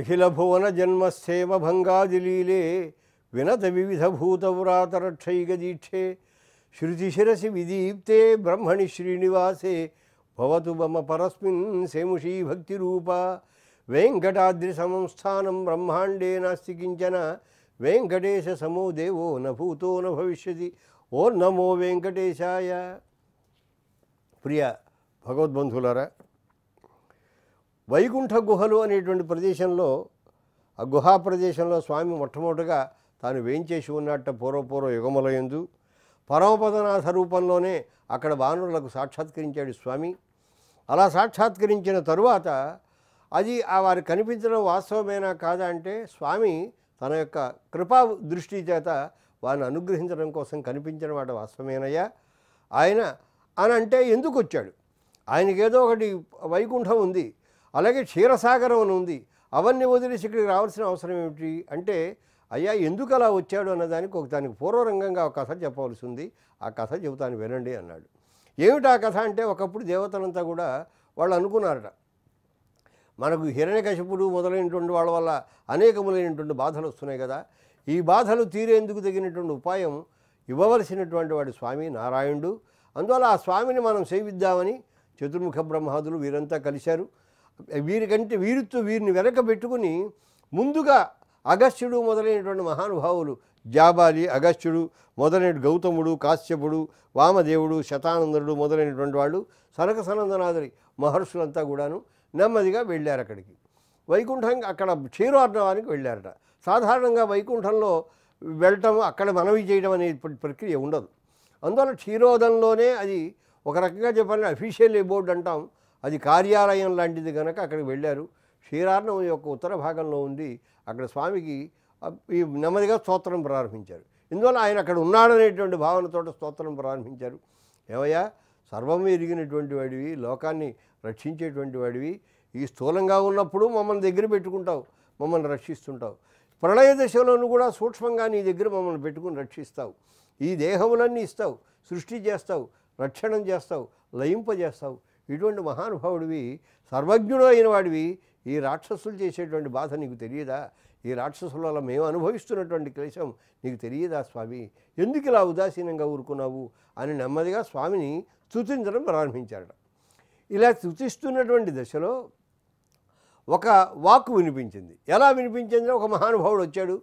అఖిల భువన జన్మస్థేమ భంగాదిలీలే వినత వివిధ భూతవ్రాతరక్షైక దీక్షే శృతిశిరసి విదీప్తే బ్రహ్మణి శ్రీనివాసే భవతు మమ పరస్మిన్ సేముషీ రూప వెంకటాద్రి సంస్థానం బ్రహ్మాండే నాస్తి కించన వెంకటేశ సమో దేవో నభూతో న భవిష్యతి ఓ నమో వెంకటేశాయ ప్రియ భగవద్బంధులరా వైకుంఠ గుహలు అనేటువంటి ప్రదేశంలో ఆ గుహా ప్రదేశంలో స్వామి మొట్టమొదటిగా తాను వేయించేసి ఉన్నట్ట పూర్వపూర్వ యుగములయందు పరమపదనాథ రూపంలోనే అక్కడ వానరులకు సాక్షాత్కరించాడు స్వామి అలా సాక్షాత్కరించిన తరువాత అది ఆ వారికి కనిపించడం వాస్తవమేనా కాదా అంటే స్వామి తన యొక్క కృపా దృష్టి చేత వారిని అనుగ్రహించడం కోసం కనిపించిన వాడు వాస్తవమేనయ్యా ఆయన అని అంటే ఎందుకు వచ్చాడు ఆయనకేదో ఒకటి వైకుంఠం ఉంది అలాగే క్షీరసాగరం అని ఉంది అవన్నీ వదిలేసి ఇక్కడికి రావాల్సిన అవసరం ఏమిటి అంటే అయ్యా ఎందుకు అలా వచ్చాడు అన్నదానికి ఒక దానికి పూర్వరంగంగా ఒక కథ చెప్పవలసి ఉంది ఆ కథ చెబుతాను వినండి అన్నాడు ఏమిటి ఆ కథ అంటే ఒకప్పుడు దేవతలంతా కూడా వాళ్ళు అనుకున్నారట మనకు హిరణ్యకశపుడు మొదలైనటువంటి వాళ్ళ వల్ల అనేకములైనటువంటి బాధలు వస్తున్నాయి కదా ఈ బాధలు తీరేందుకు తగినటువంటి ఉపాయం ఇవ్వవలసినటువంటి వాడు స్వామి నారాయణుడు అందువల్ల ఆ స్వామిని మనం సేవిద్దామని చతుర్ముఖ బ్రహ్మాదులు వీరంతా కలిశారు వీరికంటే వీరితో వీరిని వెనక పెట్టుకుని ముందుగా అగస్త్యుడు మొదలైనటువంటి మహానుభావులు జాబాలి అగస్త్యుడు మొదలైన గౌతముడు కాశ్యపుడు వామదేవుడు శతానందుడు మొదలైనటువంటి వాళ్ళు సరక సనందనాథరి మహర్షులంతా కూడాను నెమ్మదిగా వెళ్ళారు అక్కడికి వైకుంఠం అక్కడ క్షీరోర్ణవానికి వెళ్ళారట సాధారణంగా వైకుంఠంలో వెళ్ళటం అక్కడ మనవి చేయడం అనే ప్రక్రియ ఉండదు అందువల్ల క్షీరోదంలోనే అది ఒక రకంగా చెప్పాలంటే అఫీషియల్ బోర్డు అంటాం అది కార్యాలయం లాంటిది కనుక అక్కడికి వెళ్ళారు క్షీరార్ణం యొక్క ఉత్తర భాగంలో ఉంది అక్కడ స్వామికి ఈ నెమ్మదిగా స్తోత్రం ప్రారంభించారు ఇందువల్ల ఆయన అక్కడ ఉన్నాడనేటువంటి భావనతో స్తోత్రం ప్రారంభించారు ఏమయ్యా సర్వం ఎరిగినటువంటి వాడివి లోకాన్ని రక్షించేటువంటి వాడివి ఈ స్థూలంగా ఉన్నప్పుడు మమ్మల్ని దగ్గర పెట్టుకుంటావు మమ్మల్ని రక్షిస్తుంటావు ప్రళయ దశలోనూ కూడా సూక్ష్మంగా నీ దగ్గర మమ్మల్ని పెట్టుకుని రక్షిస్తావు ఈ దేహములన్నీ ఇస్తావు సృష్టి చేస్తావు రక్షణం చేస్తావు లయింపజేస్తావు ఇటువంటి మహానుభావుడివి సర్వజ్ఞుడు అయిన వాడివి ఈ రాక్షసులు చేసేటువంటి బాధ నీకు తెలియదా ఈ రాక్షసుల వల్ల మేము అనుభవిస్తున్నటువంటి క్లేశం నీకు తెలియదా స్వామి ఎందుకు ఇలా ఉదాసీనంగా ఊరుకున్నావు అని నెమ్మదిగా స్వామిని స్థుతించడం ప్రారంభించాడు ఇలా స్థుతిస్తున్నటువంటి దశలో ఒక వాక్ వినిపించింది ఎలా వినిపించింది ఒక మహానుభావుడు వచ్చాడు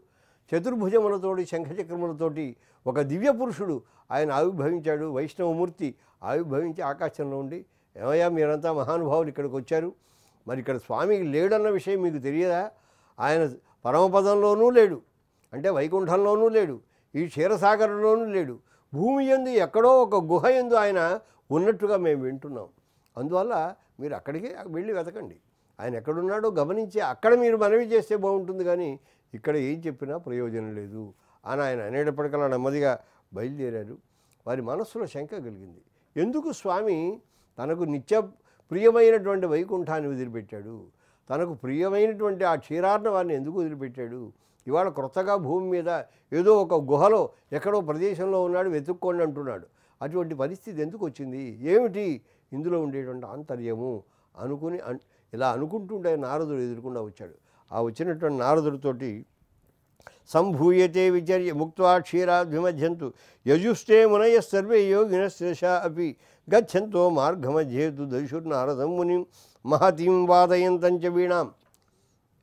చతుర్భుజములతోటి శంఖచక్రములతోటి ఒక దివ్య పురుషుడు ఆయన ఆవిర్భవించాడు వైష్ణవమూర్తి ఆవిర్భవించి ఆకాశంలో ఉండి ఏమయ్యా మీరంతా మహానుభావులు ఇక్కడికి వచ్చారు మరి ఇక్కడ స్వామి లేడన్న విషయం మీకు తెలియదా ఆయన పరమపదంలోనూ లేడు అంటే వైకుంఠంలోనూ లేడు ఈ క్షీరసాగరంలోనూ లేడు భూమి ఎందు ఎక్కడో ఒక గుహ ఎందు ఆయన ఉన్నట్టుగా మేము వింటున్నాం అందువల్ల మీరు అక్కడికి వెళ్ళి వెతకండి ఆయన ఎక్కడున్నాడో గమనించి అక్కడ మీరు మనవి చేస్తే బాగుంటుంది కానీ ఇక్కడ ఏం చెప్పినా ప్రయోజనం లేదు అని ఆయన అనేటప్పటికల్లా నెమ్మదిగా బయలుదేరారు వారి మనస్సులో శంక కలిగింది ఎందుకు స్వామి తనకు నిత్య ప్రియమైనటువంటి వైకుంఠాన్ని వదిలిపెట్టాడు తనకు ప్రియమైనటువంటి ఆ క్షీరార్ణవాన్ని ఎందుకు వదిలిపెట్టాడు ఇవాళ క్రొత్తగా భూమి మీద ఏదో ఒక గుహలో ఎక్కడో ప్రదేశంలో ఉన్నాడు వెతుక్కోండి అంటున్నాడు అటువంటి పరిస్థితి ఎందుకు వచ్చింది ఏమిటి ఇందులో ఉండేటువంటి ఆంతర్యము అనుకుని ఇలా అనుకుంటుండే నారదుడు ఎదుర్కొండా వచ్చాడు ఆ వచ్చినటువంటి నారదుడితోటి సంభూయతే విచర్య ముక్త క్షీరాభిమధ్యంతు యజుస్తే మునయ సర్వే యోగిన శేష అవి గచ్చంతో మార్గమధ్యేతు దశుర్నారదం ముని మహతీం వాదయంతంచ వీణాం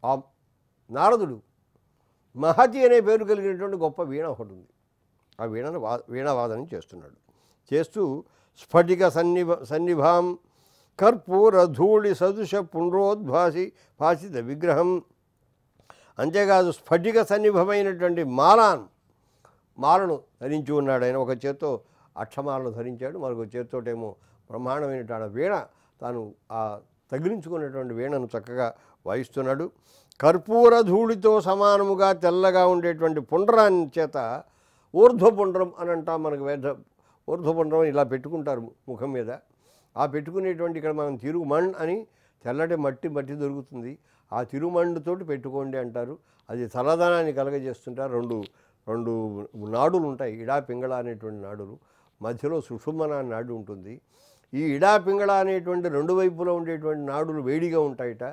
ఆ నారదుడు మహతి అనే పేరు కలిగినటువంటి గొప్ప వీణ ఒకటి ఉంది ఆ వీణను వా వీణావాదనం చేస్తున్నాడు చేస్తూ స్ఫటిక సన్నిభ సన్నిభాం కర్పూర ధూళి సదృశ పుండ్రోద్భాసి భాషిత విగ్రహం అంతేకాదు స్ఫటిక సన్నిభమైనటువంటి మాలాన్ మాలను ధరించి ఉన్నాడు ఆయన ఒక చేత్తో అక్షమాలను ధరించాడు మరొక చేతితోటేమో బ్రహ్మాండమైనటువంటి వీణ తాను ఆ తగిలించుకునేటువంటి వీణను చక్కగా వాయిస్తున్నాడు కర్పూర ధూళితో సమానముగా తెల్లగా ఉండేటువంటి పుండ్రాన్ని చేత ఊర్ధ్వపుండ్రం అని అంటాం మనకు వేద ఊర్ధ్వపుండ్రం ఇలా పెట్టుకుంటారు ముఖం మీద ఆ పెట్టుకునేటువంటి ఇక్కడ మనం తిరుమణ్ అని తెల్లటి మట్టి మట్టి దొరుకుతుంది ఆ తిరుమండుతోటి పెట్టుకోండి అంటారు అది తలదనాన్ని కలగజేస్తుంటారు రెండు రెండు నాడులు ఉంటాయి ఇడా పింగళ అనేటువంటి నాడులు మధ్యలో సుషుమన నాడు ఉంటుంది ఈ ఇడా పింగళ అనేటువంటి రెండు వైపులో ఉండేటువంటి నాడులు వేడిగా ఉంటాయట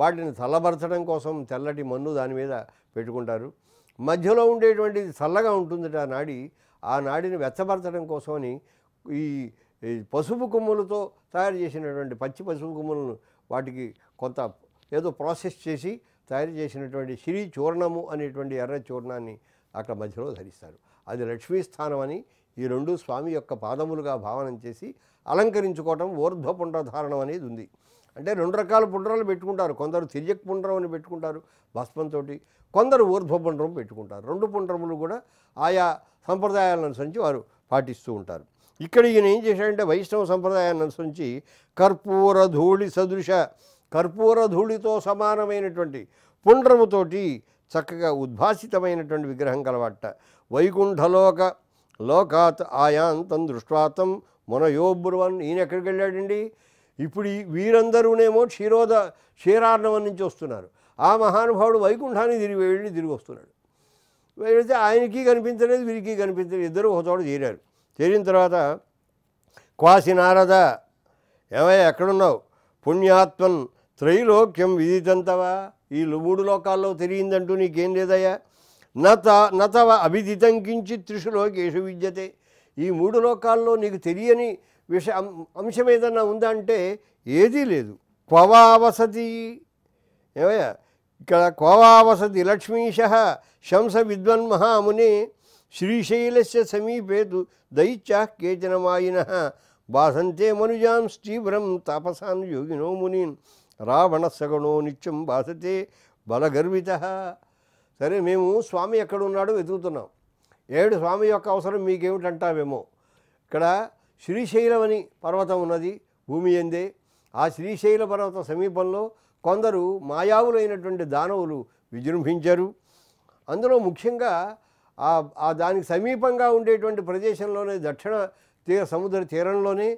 వాటిని చల్లబరచడం కోసం తెల్లటి మన్ను దాని మీద పెట్టుకుంటారు మధ్యలో ఉండేటువంటి చల్లగా ఉంటుందట ఆ నాడి ఆ నాడిని వెచ్చబరచడం కోసమని ఈ పసుపు కొమ్ములతో తయారు చేసినటువంటి పచ్చి పసుపు కొమ్ములను వాటికి కొంత ఏదో ప్రాసెస్ చేసి తయారు చేసినటువంటి శ్రీ చూర్ణము అనేటువంటి ఎర్ర చూర్ణాన్ని అక్కడ మధ్యలో ధరిస్తారు అది లక్ష్మీస్థానం అని ఈ రెండు స్వామి యొక్క పాదములుగా భావనం చేసి అలంకరించుకోవటం ఊర్ధ్వ పుండ్రధారణం అనేది ఉంది అంటే రెండు రకాల పుండ్రాలు పెట్టుకుంటారు కొందరు తిరియక్ పుండ్రం అని పెట్టుకుంటారు భస్మంతో కొందరు ఊర్ధ్వ పుండ్రం పెట్టుకుంటారు రెండు పుండ్రములు కూడా ఆయా సంప్రదాయాలను అనుసరించి వారు పాటిస్తూ ఉంటారు ఇక్కడ ఈయన ఏం చేశాడంటే వైష్ణవ సంప్రదాయాన్ని అనుసరించి కర్పూర ధూళి సదృశ కర్పూర ధూళితో సమానమైనటువంటి పుండ్రముతోటి చక్కగా ఉద్భాసితమైనటువంటి విగ్రహం కలవాట వైకుంఠలోక లోకాత్ ఆయాంతం దృష్టాతం మునయోబ్రువన్ ఈయన ఎక్కడికి వెళ్ళాడండి ఇప్పుడు వీరందరూనేమో క్షీరోద క్షీరార్ణవం నుంచి వస్తున్నారు ఆ మహానుభావుడు వైకుంఠాన్ని తిరిగి వెళ్ళి తిరిగి వస్తున్నాడు వెళితే ఆయనకి కనిపించలేదు వీరికి కనిపించలేదు ఇద్దరు ఒక చోట చేరారు చేరిన తర్వాత క్వాసి నారద ఏమయ్య ఎక్కడున్నావు పుణ్యాత్మన్ త్రైలోక్యం విదితంతవా ఈ మూడు లోకాల్లో తిరిగిందంటూ నీకేం లేదయ్యా నత నతవ అభిదితం కించి త్రిషు లోకేషు విద్యతే ఈ మూడు లోకాల్లో నీకు తెలియని విష అంశం ఏదన్నా ఉందా అంటే ఏదీ లేదు క్వవావసతి ఏమయ్యా ఇక్కడ కోవావసతి లక్ష్మీశ శంస విద్వన్మహాముని శ్రీశైలస్య సమీపే దైత్యా కేచన మాయిన బాసంతే మనుజాం స్థీవ్రం తాపసాన్ యోగినో ముని రావణ సగణో నిత్యం బాసతే బలగర్విత సరే మేము స్వామి ఎక్కడ ఉన్నాడో వెతుకుతున్నాం ఏడు స్వామి యొక్క అవసరం మీకేమిటంటామేమో ఇక్కడ శ్రీశైలం అని పర్వతం ఉన్నది భూమి ఎందే ఆ శ్రీశైల పర్వత సమీపంలో కొందరు మాయావులైనటువంటి దానవులు విజృంభించారు అందులో ముఖ్యంగా ఆ దానికి సమీపంగా ఉండేటువంటి ప్రదేశంలోనే దక్షిణ తీర సముద్ర తీరంలోనే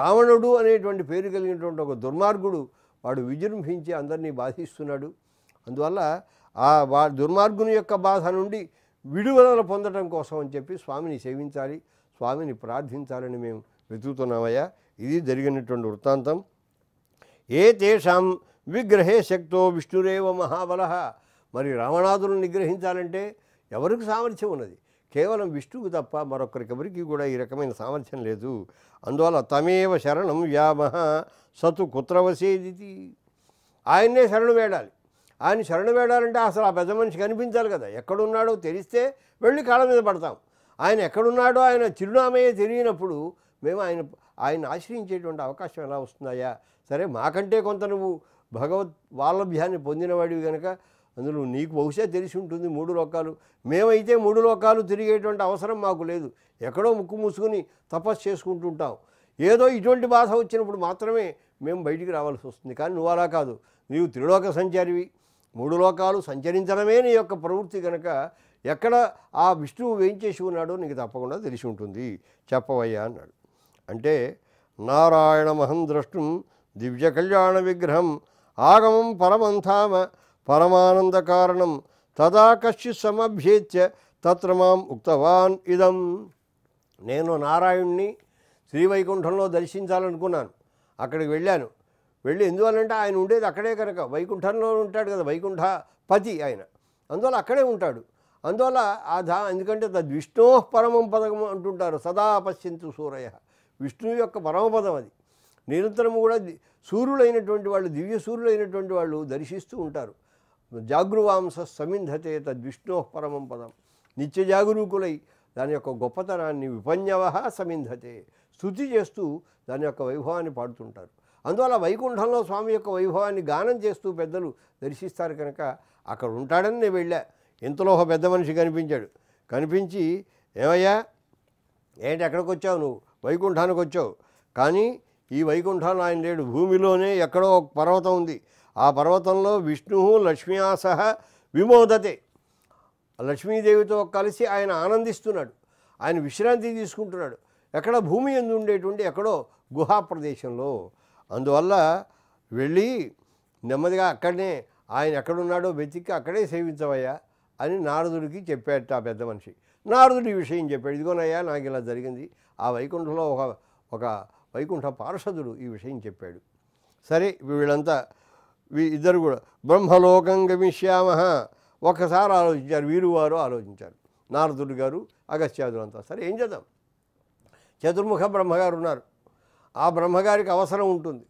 రావణుడు అనేటువంటి పేరు కలిగినటువంటి ఒక దుర్మార్గుడు వాడు విజృంభించి అందరినీ బాధిస్తున్నాడు అందువల్ల ఆ వా దుర్మార్గుని యొక్క బాధ నుండి విడుదల పొందడం కోసం అని చెప్పి స్వామిని సేవించాలి స్వామిని ప్రార్థించాలని మేము వెతుకుతున్నామయ్యా ఇది జరిగినటువంటి వృత్తాంతం ఏ తేషాం విగ్రహే శక్తో విష్ణురేవ మహాబల మరి రావణాదులను నిగ్రహించాలంటే ఎవరికి సామర్థ్యం ఉన్నది కేవలం విష్ణువుకు తప్ప మరొకరికెవరికి కూడా ఈ రకమైన సామర్థ్యం లేదు అందువల్ల తమేవ శరణం వ్యామహ సతు కుత్రవసేది ఆయన్నే శరణం వేడాలి ఆయన శరణు వేడాలంటే అసలు ఆ పెద్ద మనిషి కనిపించాలి కదా ఎక్కడున్నాడో తెలిస్తే వెళ్ళి కాళ్ళ మీద పడతాం ఆయన ఎక్కడున్నాడో ఆయన చిరునామయ్యే తెలియనప్పుడు మేము ఆయన ఆయన ఆశ్రయించేటువంటి అవకాశం ఎలా వస్తున్నాయా సరే మాకంటే కొంత నువ్వు భగవత్ వాల్లభ్యాన్ని పొందినవాడివి కనుక అందులో నీకు బహుశా తెలిసి ఉంటుంది మూడు లోకాలు మేమైతే మూడు లోకాలు తిరిగేటువంటి అవసరం మాకు లేదు ఎక్కడో ముక్కు మూసుకుని తపస్సు చేసుకుంటుంటాం ఏదో ఇటువంటి బాధ వచ్చినప్పుడు మాత్రమే మేము బయటికి రావాల్సి వస్తుంది కానీ నువ్వు అలా కాదు నీవు త్రిలోక సంచారివి మూడు లోకాలు సంచరించడమే నీ యొక్క ప్రవృత్తి కనుక ఎక్కడ ఆ విష్ణువు వేయించేసి ఉన్నాడో నీకు తప్పకుండా తెలిసి ఉంటుంది చెప్పవయ్యా అన్నాడు అంటే నారాయణమహం ద్రష్టం దివ్య కళ్యాణ విగ్రహం ఆగమం పరమంథామ పరమానంద కారణం తదా కశ్చి సమభ్యేత్య తత్ర మాం ఉక్తవాన్ ఇదం నేను నారాయణ్ణి శ్రీవైకుంఠంలో దర్శించాలనుకున్నాను అక్కడికి వెళ్ళాను వెళ్ళి ఎందువల్లంటే ఆయన ఉండేది అక్కడే కనుక వైకుంఠంలో ఉంటాడు కదా వైకుంఠ పతి ఆయన అందువల్ల అక్కడే ఉంటాడు అందువల్ల ఆ ధా ఎందుకంటే తద్విష్ణో పరమం పదం అంటుంటారు సదా పశ్యంతు సూరయ విష్ణువు యొక్క పరమపదం అది నిరంతరం కూడా సూర్యులైనటువంటి వాళ్ళు దివ్య సూర్యుడైనటువంటి వాళ్ళు దర్శిస్తూ ఉంటారు జాగృవాంస సమింధతే తద్విష్ణో పరమం పదం నిత్య జాగరూకులై దాని యొక్క గొప్పతనాన్ని విపన్యవహ సమిధతే స్థుతి చేస్తూ దాని యొక్క వైభవాన్ని పాడుతుంటారు అందువల్ల వైకుంఠంలో స్వామి యొక్క వైభవాన్ని గానం చేస్తూ పెద్దలు దర్శిస్తారు కనుక అక్కడ ఉంటాడని నేను వెళ్ళా ఇంతలో ఒక పెద్ద మనిషి కనిపించాడు కనిపించి ఏమయ్యా ఏంటి ఎక్కడికి వచ్చావు నువ్వు వైకుంఠానికి వచ్చావు కానీ ఈ వైకుంఠంలో ఆయన లేడు భూమిలోనే ఎక్కడో ఒక పర్వతం ఉంది ఆ పర్వతంలో విష్ణువు లక్ష్మీయాసహ విమోదతే లక్ష్మీదేవితో కలిసి ఆయన ఆనందిస్తున్నాడు ఆయన విశ్రాంతి తీసుకుంటున్నాడు ఎక్కడ భూమి ఎందు ఉండేటువంటి ఎక్కడో గుహా ప్రదేశంలో అందువల్ల వెళ్ళి నెమ్మదిగా అక్కడనే ఆయన ఎక్కడున్నాడో వెతికి అక్కడే సేవించవయ్యా అని నారదుడికి చెప్పాడు ఆ పెద్ద మనిషి నారదుడి విషయం చెప్పాడు ఇదిగోనయ్యా నాకు ఇలా జరిగింది ఆ వైకుంఠంలో ఒక ఒక వైకుంఠ పార్షదుడు ఈ విషయం చెప్పాడు సరే వీళ్ళంతా ఇద్దరు కూడా బ్రహ్మలోకం గమిష్యామ ఒకసారి ఆలోచించారు వీరు వారు ఆలోచించారు నారదుడు గారు అగస్త్యాదులంతా సరే ఏం చేద్దాం చతుర్ముఖ బ్రహ్మగారు ఉన్నారు ఆ బ్రహ్మగారికి అవసరం ఉంటుంది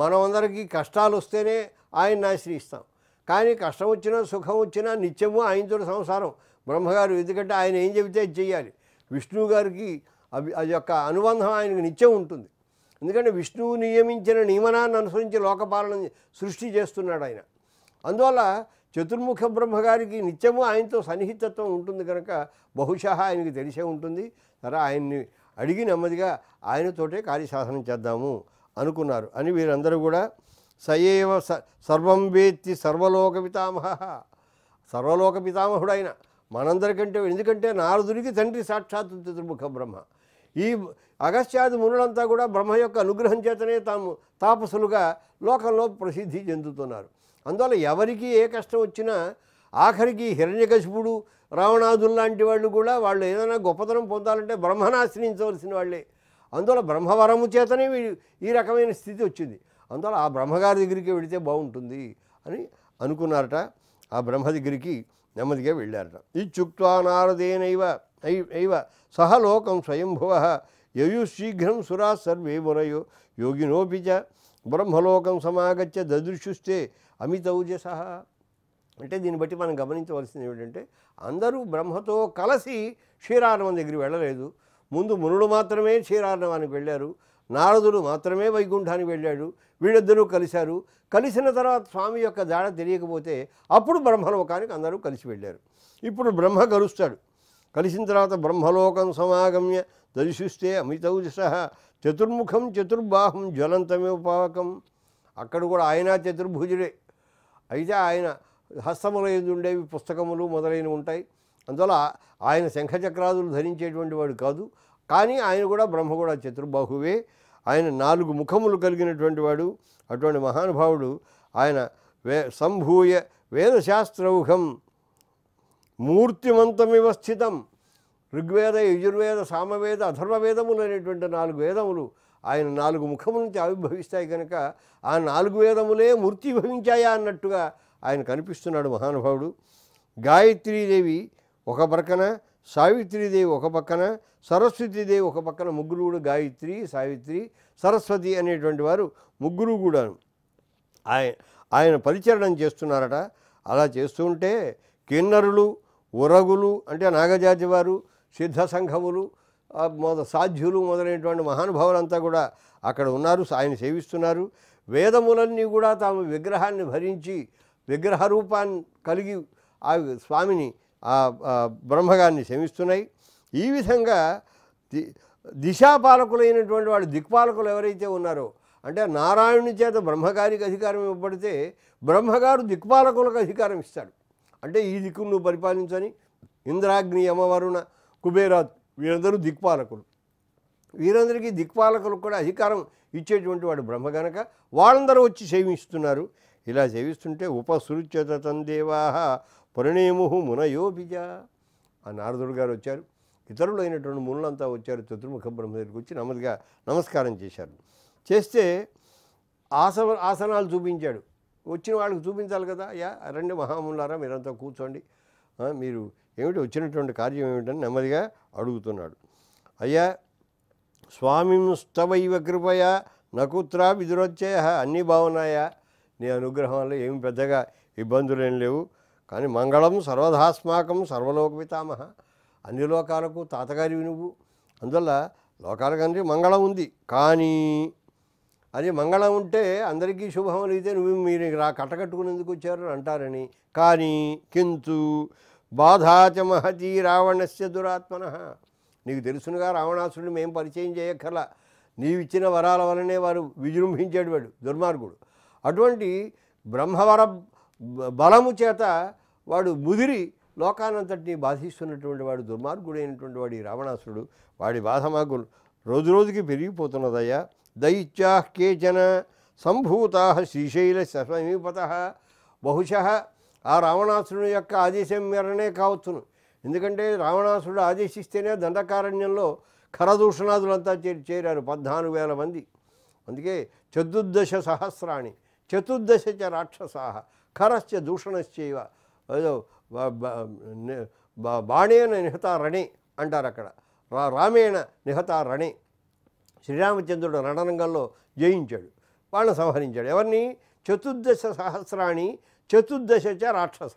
మనమందరికీ కష్టాలు వస్తేనే ఆయన్ని ఆశ్రయిస్తాం కానీ కష్టం వచ్చినా సుఖం వచ్చినా నిత్యము ఆయనతో సంసారం బ్రహ్మగారు ఎందుకంటే ఆయన ఏం చెబితే చేయాలి విష్ణువు గారికి అవి అది యొక్క అనుబంధం ఆయనకు నిత్యం ఉంటుంది ఎందుకంటే విష్ణువు నియమించిన నియమనాన్ని అనుసరించి లోకపాలన సృష్టి చేస్తున్నాడు ఆయన అందువల్ల చతుర్ముఖ బ్రహ్మగారికి నిత్యము ఆయనతో సన్నిహితత్వం ఉంటుంది కనుక బహుశా ఆయనకి తెలిసే ఉంటుంది సరే ఆయన్ని అడిగి నెమ్మదిగా ఆయనతోటే కార్యశాసనం చేద్దాము అనుకున్నారు అని వీరందరూ కూడా సయేవ స సర్వం వేత్తి సర్వలోక పితామహ సర్వలోక పితామహుడు ఆయన మనందరికంటే ఎందుకంటే నారదుడికి తండ్రి సాక్షాత్ చతుర్ముఖ బ్రహ్మ ఈ అగస్త్యాది మునులంతా కూడా బ్రహ్మ యొక్క అనుగ్రహం చేతనే తాము తాపసులుగా లోకంలో ప్రసిద్ధి చెందుతున్నారు అందువల్ల ఎవరికి ఏ కష్టం వచ్చినా ఆఖరికి హిరణ్యకశిపుడు రావణాదులు లాంటి వాళ్ళు కూడా వాళ్ళు ఏదైనా గొప్పతనం పొందాలంటే బ్రహ్మను ఆశ్రయించవలసిన వాళ్ళే అందువల్ల బ్రహ్మవరము చేతనే ఈ రకమైన స్థితి వచ్చింది అందువల్ల ఆ బ్రహ్మగారి దగ్గరికి వెళితే బాగుంటుంది అని అనుకున్నారట ఆ బ్రహ్మ దగ్గరికి నెమ్మదిగా వెళ్ళారట ఇచ్చుక్వా నారదేనైవ ఐవ సహలోకం స్వయంభువ యయు శీఘ్రం సురా సర్వే మురయో యోగినోపిచ బ్రహ్మలోకం సమాగత్య దదృశ్యుస్తే అమితౌజ సహా అంటే దీన్ని బట్టి మనం గమనించవలసింది ఏమిటంటే అందరూ బ్రహ్మతో కలిసి క్షీరారణం దగ్గర వెళ్ళలేదు ముందు మునుడు మాత్రమే క్షీరారణవానికి వెళ్ళారు నారదుడు మాత్రమే వైకుంఠానికి వెళ్ళాడు వీళ్ళిద్దరూ కలిశారు కలిసిన తర్వాత స్వామి యొక్క దాడ తెలియకపోతే అప్పుడు బ్రహ్మలోకానికి అందరూ కలిసి వెళ్ళారు ఇప్పుడు బ్రహ్మ కలుస్తాడు కలిసిన తర్వాత బ్రహ్మలోకం సమాగమ్య దర్శిస్తే అమితౌజస చతుర్ముఖం చతుర్బాహం జ్వలంతమే ఉపావకం అక్కడ కూడా ఆయన చతుర్భుజుడే అయితే ఆయన హస్తములైంది ఉండేవి పుస్తకములు మొదలైనవి ఉంటాయి అందువల్ల ఆయన శంఖచక్రాదులు ధరించేటువంటి వాడు కాదు కానీ ఆయన కూడా బ్రహ్మ కూడా చతుర్బాహువే ఆయన నాలుగు ముఖములు కలిగినటువంటి వాడు అటువంటి మహానుభావుడు ఆయన వే సంభూయ వేదశాస్త్రౌఘం మూర్తిమంతమివ స్థితం ఋగ్వేద యజుర్వేద సామవేద అథర్వవేదములు అనేటువంటి నాలుగు వేదములు ఆయన నాలుగు ముఖముల నుంచి ఆవిర్భవిస్తాయి కనుక ఆ నాలుగు వేదములే మూర్తిభవించాయా అన్నట్టుగా ఆయన కనిపిస్తున్నాడు మహానుభావుడు గాయత్రీదేవి ఒక ప్రక్కన సావిత్రీదేవి ఒక పక్కన సరస్వతీదేవి ఒక పక్కన ముగ్గురు కూడా గాయత్రి సావిత్రి సరస్వతి అనేటువంటి వారు ముగ్గురు కూడా ఆయన ఆయన పరిచరణం చేస్తున్నారట అలా చేస్తుంటే కిన్నరులు ఉరగులు అంటే నాగజాతి వారు సిద్ధ సంఘములు మొద సాధ్యులు మొదలైనటువంటి మహానుభావులంతా కూడా అక్కడ ఉన్నారు ఆయన సేవిస్తున్నారు వేదములన్నీ కూడా తాము విగ్రహాన్ని భరించి విగ్రహ రూపాన్ని కలిగి ఆ స్వామిని ఆ బ్రహ్మగారిని శమిస్తున్నాయి ఈ విధంగా ది దిశాపాలకులైనటువంటి వాళ్ళు దిక్పాలకులు ఎవరైతే ఉన్నారో అంటే నారాయణుని చేత బ్రహ్మగారికి అధికారం ఇవ్వబడితే బ్రహ్మగారు దిక్పాలకులకు అధికారం ఇస్తాడు అంటే ఈ దిక్కును నువ్వు పరిపాలించని ఇంద్రాగ్ని యమవరుణ కుబేరాత్ వీరందరూ దిక్పాలకులు వీరందరికీ దిక్పాలకులకు కూడా అధికారం ఇచ్చేటువంటి వాడు బ్రహ్మగనక వాళ్ళందరూ వచ్చి సేవిస్తున్నారు ఇలా సేవిస్తుంటే ఉపసృచ్యత తందేవాహ పరిణేము మునయోభిజ ఆ నారదుడు గారు వచ్చారు ఇతరులైనటువంటి మునులంతా వచ్చారు చతుర్ముఖ బ్రహ్మ దగ్గరికి వచ్చి నెమ్మదిగా నమస్కారం చేశారు చేస్తే ఆస ఆసనాలు చూపించాడు వచ్చిన వాళ్ళకి చూపించాలి కదా యా రండి మహాములారా మీరంతా కూర్చోండి మీరు ఏమిటి వచ్చినటువంటి కార్యం ఏమిటని నెమ్మదిగా అడుగుతున్నాడు అయ్యా స్వామి స్తవైవ కృపయా నకుత్రా విదురొచ్చాయ అన్నీ బాగున్నాయా నీ అనుగ్రహం ఏమి పెద్దగా ఇబ్బందులు ఏం లేవు కానీ మంగళం సర్వధాస్మాకం సర్వలోకపితామహ అన్ని లోకాలకు తాతగారివి నువ్వు అందువల్ల లోకాలకంటే మంగళం ఉంది కానీ అది మంగళం ఉంటే అందరికీ శుభం అయితే నువ్వు మీరు రా కట్టకట్టుకునేందుకు వచ్చారు అంటారని కానీ కింతు బాధాచ మహతి రావణస్య దురాత్మన నీకు తెలుసునుగా రావణాసురుడు మేము పరిచయం చేయక్కర్లా నీవిచ్చిన వరాల వలనే వారు విజృంభించాడు వాడు దుర్మార్గుడు అటువంటి బ్రహ్మవర బలము చేత వాడు ముదిరి లోకానంతటిని బాధిస్తున్నటువంటి వాడు దుర్మార్గుడైనటువంటి వాడి రావణాసురుడు వాడి బాధ మాకు రోజు రోజుకి పెరిగిపోతున్నదయ్యా దైత్యా కేచన సంభూతా శ్రీశైల సమీపత బహుశ ఆ రావణాసురుని యొక్క ఆదేశం మేరనే కావచ్చును ఎందుకంటే రావణాసురుడు ఆదేశిస్తేనే దండకారణ్యంలో ఖరదూషణాదులంతా చేరారు పద్నాలుగు వేల మంది అందుకే చతుర్దశ సహస్రాణి చతుర్దశ చ రాక్షసా ఖరశ్చ దూషణశ్చైవ ఏదో బాణేన నిహతారణి అంటారు అక్కడ రామేణ నిహతారణి శ్రీరామచంద్రుడు రణరంగంలో జయించాడు వాళ్ళని సంహరించాడు ఎవరిని చతుర్దశ సహస్రాణి చతుర్దశ చ రాక్షస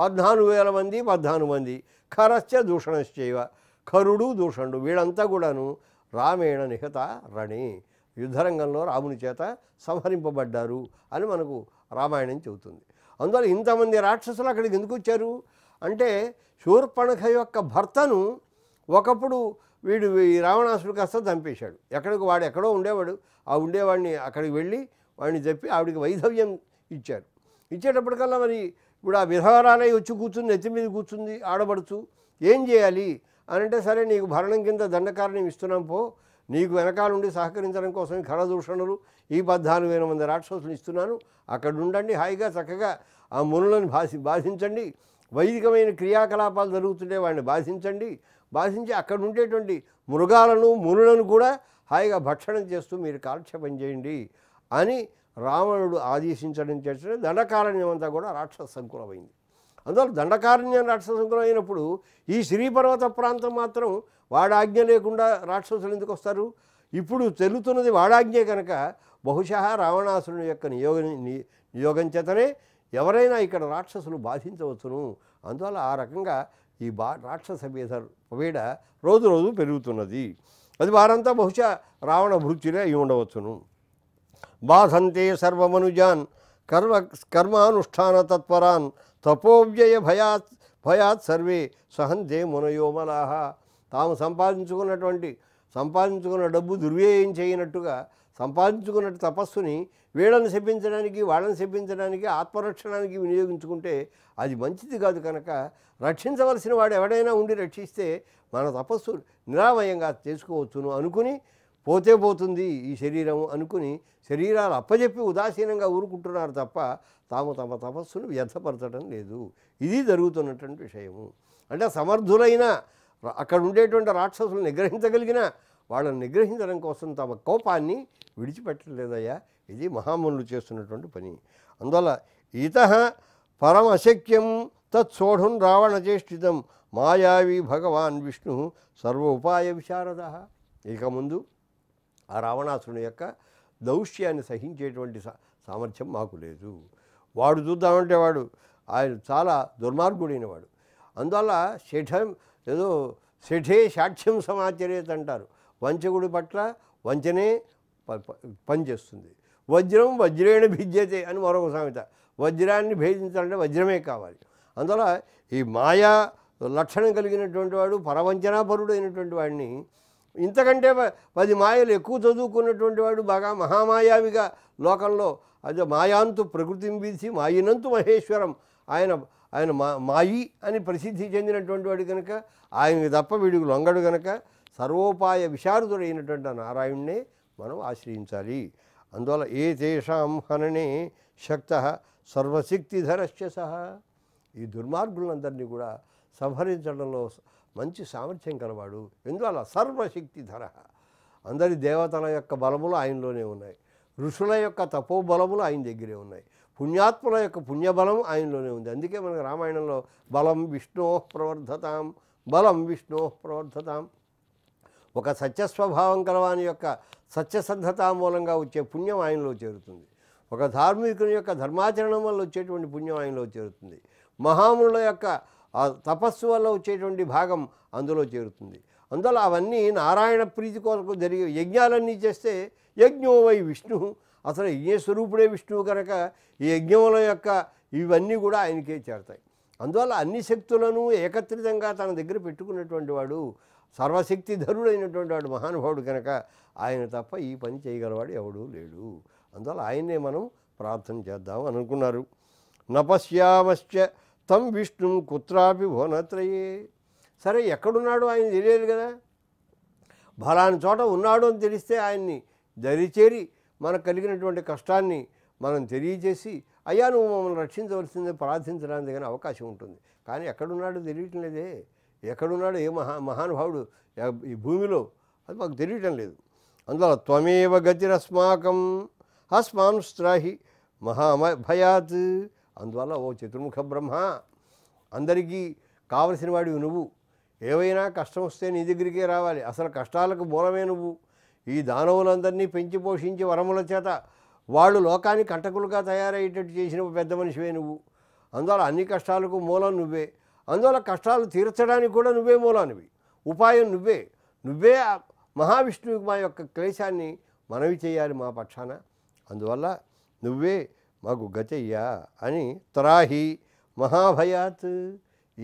పద్నాలుగు వేల మంది పద్నాలుగు మంది ఖరశ్చ దూషణశ్చైవ ఖరుడు దూషణుడు వీళ్ళంతా కూడాను రామేణ నిహత రణి యుద్ధరంగంలో రాముని చేత సంహరింపబడ్డారు అని మనకు రామాయణం చెబుతుంది అందువల్ల ఇంతమంది రాక్షసులు అక్కడికి ఎందుకు వచ్చారు అంటే శూర్పణఖ యొక్క భర్తను ఒకప్పుడు వీడు ఈ రావణాసుడు కాస్త చంపేశాడు ఎక్కడికి వాడు ఎక్కడో ఉండేవాడు ఆ ఉండేవాడిని అక్కడికి వెళ్ళి వాడిని చెప్పి ఆవిడికి వైధవ్యం ఇచ్చాడు ఇచ్చేటప్పటికల్లా మరి ఇప్పుడు ఆ విధవరాలై వచ్చి కూర్చుని నెత్తి మీద కూర్చుంది ఆడబడుచు ఏం చేయాలి అని అంటే సరే నీకు భరణం కింద దండకారణం ఇస్తున్నాం పో నీకు వెనకాలండి సహకరించడం కోసం ఘన దూషణలు ఈ పద్నాలుగు వేల మంది రాక్షసులు ఇస్తున్నాను అక్కడ ఉండండి హాయిగా చక్కగా ఆ మునులను బాసి బాధించండి వైదికమైన క్రియాకలాపాలు జరుగుతుంటే వాడిని బాధించండి బాధించి అక్కడ ఉండేటువంటి మృగాలను మునులను కూడా హాయిగా భక్షణం చేస్తూ మీరు కాలక్షేపం చేయండి అని రావణుడు ఆదేశించడం చేసిన దండకారణ్యం అంతా కూడా రాక్షస సంకులమైంది అందువల్ల దండకారణ్యం రాక్షసంకులం అయినప్పుడు ఈ శ్రీపర్వత ప్రాంతం మాత్రం వాడాజ్ఞ లేకుండా రాక్షసులు ఎందుకు వస్తారు ఇప్పుడు తెలుతున్నది వాడాజ్ఞే కనుక బహుశా రావణాసురుని యొక్క నియోగ నియోగం చేతనే ఎవరైనా ఇక్కడ రాక్షసులు బాధించవచ్చును అందువల్ల ఆ రకంగా ఈ బా రాక్షస వేద వేడ రోజు రోజు పెరుగుతున్నది అది వారంతా బహుశా రావణ భృత్యులే అయి ఉండవచ్చును బాధంతే సర్వమనుజాన్ కర్మ కర్మానుష్ఠాన తత్పరాన్ తపోవ్యయ భయాత్ భయాత్ సర్వే సహందే మునయోమలాహ తాము సంపాదించుకున్నటువంటి సంపాదించుకున్న డబ్బు దుర్వ్యయం చేయనట్టుగా సంపాదించుకున్న తపస్సుని వీళ్ళని శపించడానికి వాళ్ళని శపించడానికి ఆత్మరక్షణానికి వినియోగించుకుంటే అది మంచిది కాదు కనుక రక్షించవలసిన వాడు ఎవడైనా ఉండి రక్షిస్తే మన తపస్సు నిరామయంగా చేసుకోవచ్చును అనుకుని పోతే పోతుంది ఈ శరీరం అనుకుని శరీరాలు అప్పజెప్పి ఉదాసీనంగా ఊరుకుంటున్నారు తప్ప తాము తమ తపస్సును వ్యర్థపరచడం లేదు ఇది జరుగుతున్నటువంటి విషయము అంటే సమర్థులైన అక్కడ ఉండేటువంటి రాక్షసులను నిగ్రహించగలిగిన వాళ్ళని నిగ్రహించడం కోసం తమ కోపాన్ని విడిచిపెట్టలేదయ్యా ఇది మహామునులు చేస్తున్నటువంటి పని అందువల్ల ఇత పరమశక్యం రావణ రావణచేష్టితం మాయావి భగవాన్ విష్ణు సర్వ ఉపాయ విశారద ఇక ముందు ఆ రావణాసురుని యొక్క దౌష్యాన్ని సహించేటువంటి సామర్థ్యం మాకు లేదు వాడు చూద్దామంటే వాడు ఆయన చాలా దుర్మార్గుడైన వాడు అందువల్ల శఠం ఏదో శఠే సాక్ష్యం సమాచరేత అంటారు వంచకుడి పట్ల వంచనే పనిచేస్తుంది వజ్రం వజ్రేణ భిద్యతే అని మరొక సామెత వజ్రాన్ని భేదించాలంటే వజ్రమే కావాలి అందువల్ల ఈ మాయా లక్షణం కలిగినటువంటి వాడు పరవంచనాపరుడైనటువంటి వాడిని ఇంతకంటే పది మాయలు ఎక్కువ చదువుకున్నటువంటి వాడు బాగా మహామాయావిగా లోకంలో అది మాయాంతు ప్రకృతి బీసి మాయినంతు మహేశ్వరం ఆయన ఆయన మా మాయి అని ప్రసిద్ధి చెందినటువంటి వాడు కనుక ఆయన తప్ప వీడికి లొంగడు గనక సర్వోపాయ విశారదుడైనటువంటి నారాయణనే మనం ఆశ్రయించాలి అందువల్ల ఏ తేషాం హననే శక్త సర్వశక్తిధరస్య సహా ఈ దుర్మార్గులందరినీ కూడా సంహరించడంలో మంచి సామర్థ్యం కలవాడు ఎందువల్ల సర్వశక్తి ధర అందరి దేవతల యొక్క బలములు ఆయనలోనే ఉన్నాయి ఋషుల యొక్క తపో బలములు ఆయన దగ్గరే ఉన్నాయి పుణ్యాత్ముల యొక్క పుణ్యబలం ఆయనలోనే ఉంది అందుకే మనకు రామాయణంలో బలం విష్ణో ప్రవర్ధతాం బలం విష్ణో ప్రవర్ధతాం ఒక సత్యస్వభావం కలవాని యొక్క సత్యసద్ధత మూలంగా వచ్చే పుణ్యం ఆయనలో చేరుతుంది ఒక ధార్మికుని యొక్క ధర్మాచరణం వల్ల వచ్చేటువంటి పుణ్యం ఆయనలో చేరుతుంది మహాముల యొక్క ఆ తపస్సు వల్ల వచ్చేటువంటి భాగం అందులో చేరుతుంది అందువల్ల అవన్నీ నారాయణ ప్రీతి కొరకు జరిగే యజ్ఞాలన్నీ చేస్తే యజ్ఞోవై విష్ణు అసలు యజ్ఞస్వరూపుడే విష్ణువు కనుక ఈ యజ్ఞముల యొక్క ఇవన్నీ కూడా ఆయనకే చేరతాయి అందువల్ల అన్ని శక్తులను ఏకత్రితంగా తన దగ్గర పెట్టుకున్నటువంటి వాడు సర్వశక్తి ధరుడైనటువంటి వాడు మహానుభావుడు కనుక ఆయన తప్ప ఈ పని చేయగలవాడు ఎవడూ లేడు అందువల్ల ఆయన్నే మనం ప్రార్థన చేద్దాం అనుకున్నారు నపశ్యామశ్చ తం విష్ణు కుత్రాపి భువనత్రయే సరే ఎక్కడున్నాడో ఆయన తెలియదు కదా బలాని చోట ఉన్నాడు అని తెలిస్తే ఆయన్ని దరిచేరి మనకు కలిగినటువంటి కష్టాన్ని మనం తెలియజేసి అయ్యా నువ్వు మమ్మల్ని రక్షించవలసిందే ప్రార్థించడానికి కానీ అవకాశం ఉంటుంది కానీ ఎక్కడున్నాడో తెలియటం లేదే ఎక్కడున్నాడో ఏ మహా మహానుభావుడు ఈ భూమిలో అది మాకు తెలియటం లేదు అందువల్ల త్వమేవ గతిరస్మాకం మహామ భయాత్ అందువల్ల ఓ చతుర్ముఖ బ్రహ్మ అందరికీ కావలసిన వాడివి నువ్వు ఏవైనా కష్టం వస్తే నీ దగ్గరికే రావాలి అసలు కష్టాలకు మూలమే నువ్వు ఈ దానవులందరినీ పెంచి పోషించి వరముల చేత వాళ్ళు లోకానికి కంటకులుగా తయారయ్యేటట్టు చేసిన పెద్ద మనిషివే నువ్వు అందువల్ల అన్ని కష్టాలకు మూలం నువ్వే అందువల్ల కష్టాలు తీర్చడానికి కూడా నువ్వే మూలానివి ఉపాయం నువ్వే నువ్వే మహావిష్ణువు మా యొక్క క్లేశాన్ని మనవి చేయాలి మా పక్షాన అందువల్ల నువ్వే మాకు గతయ్యా అని త్రాహి మహాభయాత్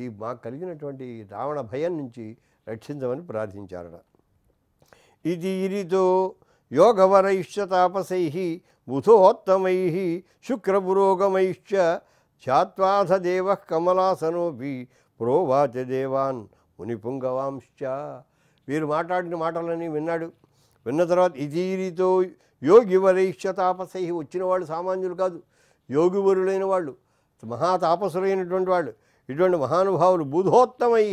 ఈ మాకు కలిగినటువంటి రావణ భయం నుంచి రక్షించమని ప్రార్థించారట ఇది ఇరితో యోగవరైశ్చతాపసై బుధోత్తమై శుక్రపురోగమైశ్చ ధ్యాత్వాథదేవ కమలాసనోపి ప్రోవాచ దేవాన్ మునిపుంగవాంశ్చ వీరు మాట్లాడిన మాటలన్నీ విన్నాడు విన్న తర్వాత ఇదీరితో యోగి వరైష్య తాపసై వచ్చిన వాళ్ళు సామాన్యులు కాదు యోగివరులైన వాళ్ళు మహాతాపసులైనటువంటి వాళ్ళు ఇటువంటి మహానుభావులు బుధోత్తమై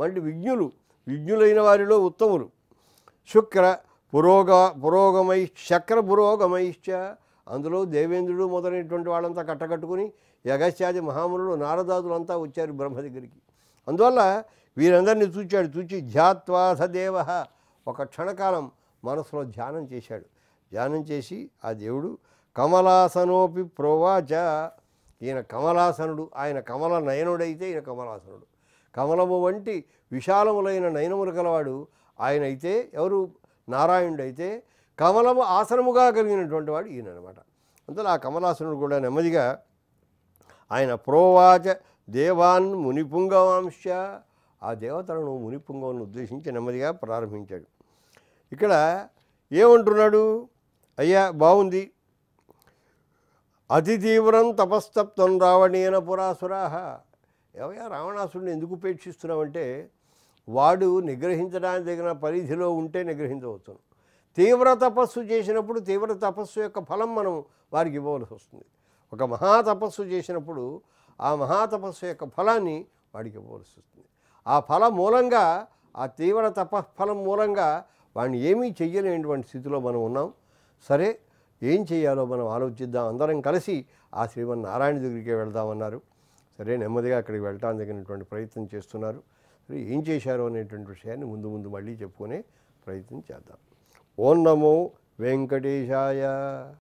మళ్ళీ విజ్ఞులు విజ్ఞులైన వారిలో ఉత్తములు శుక్ర పురోగ పురోగమై చక్ర పురోగమైశ్చ అందులో దేవేంద్రుడు మొదలైనటువంటి వాళ్ళంతా కట్టకట్టుకుని యగశ్యాది నారదాదులు నారదాదులంతా వచ్చారు బ్రహ్మ దగ్గరికి అందువల్ల వీరందరినీ చూచాడు చూచి ధ్యాత్వాథ దేవ ఒక క్షణకాలం మనసులో ధ్యానం చేశాడు ధ్యానం చేసి ఆ దేవుడు కమలాసనోపి ప్రోవాచ ఈయన కమలాసనుడు ఆయన కమల నయనుడైతే ఈయన కమలాసనుడు కమలము వంటి విశాలములైన నయనములు గలవాడు ఆయన అయితే ఎవరు నారాయణుడు అయితే కమలము ఆసనముగా కలిగినటువంటి వాడు ఈయన అనమాట అందులో ఆ కమలాసనుడు కూడా నెమ్మదిగా ఆయన ప్రోవాచ దేవాన్ మునిపుంగవాంశ ఆ దేవతలను మునిపుంగవులను ఉద్దేశించి నెమ్మదిగా ప్రారంభించాడు ఇక్కడ ఏమంటున్నాడు అయ్యా బాగుంది అతి తీవ్రం తపస్తప్తం రావణీయన పురాసురాహ ఎవయా రావణాసుడిని ఎందుకు ఉపేక్షిస్తున్నామంటే వాడు నిగ్రహించడానికి తగిన పరిధిలో ఉంటే నిగ్రహించవచ్చును తీవ్ర తపస్సు చేసినప్పుడు తీవ్ర తపస్సు యొక్క ఫలం మనం వారికి ఇవ్వవలసి వస్తుంది ఒక మహాతపస్సు చేసినప్పుడు ఆ మహాతపస్సు యొక్క ఫలాన్ని వాడికి ఇవ్వవలసి వస్తుంది ఆ ఫల మూలంగా ఆ తీవ్ర తపఫలం మూలంగా వాడిని ఏమీ చెయ్యలేనటువంటి స్థితిలో మనం ఉన్నాం సరే ఏం చేయాలో మనం ఆలోచిద్దాం అందరం కలిసి ఆ శ్రీమన్నారాయణ దగ్గరికి వెళ్దామన్నారు సరే నెమ్మదిగా అక్కడికి వెళ్ళటానికి తగినటువంటి ప్రయత్నం చేస్తున్నారు సరే ఏం చేశారు అనేటువంటి విషయాన్ని ముందు ముందు మళ్ళీ చెప్పుకునే ప్రయత్నం చేద్దాం ఓం నమో వెంకటేశాయ